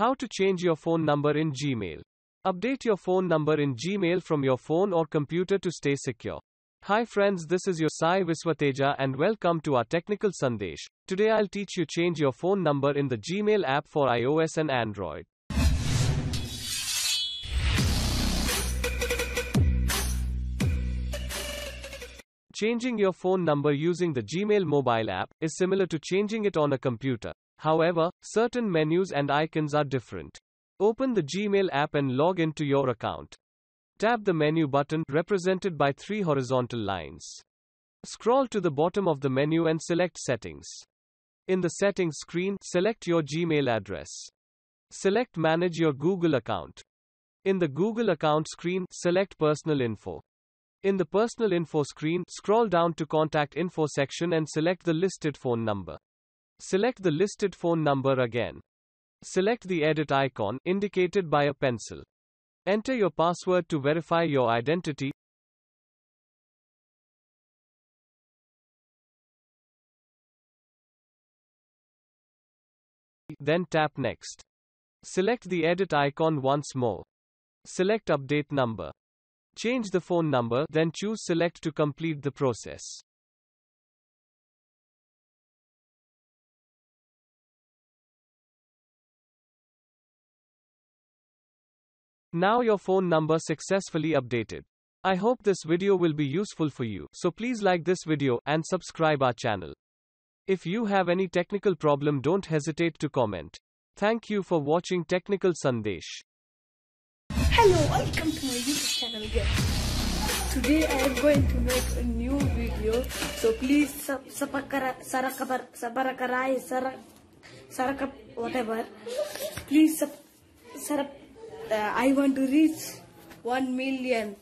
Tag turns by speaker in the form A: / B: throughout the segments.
A: How to change your phone number in Gmail. Update your phone number in Gmail from your phone or computer to stay secure. Hi friends, this is your Sai Viswateja and welcome to our technical Sandesh. Today I'll teach you change your phone number in the Gmail app for iOS and Android. Changing your phone number using the Gmail mobile app is similar to changing it on a computer. However, certain menus and icons are different. Open the Gmail app and log into your account. Tap the menu button represented by three horizontal lines. Scroll to the bottom of the menu and select Settings. In the Settings screen, select your Gmail address. Select Manage your Google account. In the Google account screen, select Personal Info. In the Personal Info screen, scroll down to Contact Info section and select the listed phone number. Select the listed phone number again. Select the edit icon indicated by a pencil. Enter your password to verify your
B: identity. Then tap Next.
A: Select the edit icon once more. Select Update number. Change the phone number, then choose Select to complete the process. Now your phone number successfully updated. I hope this video will be useful for you, so please like this video and subscribe our channel. If you have any technical problem don't hesitate to comment. Thank you for watching Technical Sandesh.
C: Hello, welcome to my YouTube channel guys. Today I am going to make a new video, so please sub subakara, sarak, whatever. Please sub, sarap, uh, I want to reach 1 million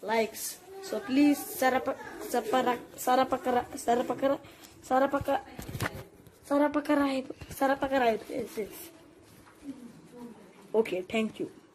C: likes. So please, Sarapakara, Sarapakara, Sarapakara, Sarapakara, Sarapakara, Sarapakara, yes, yes. Okay, thank you.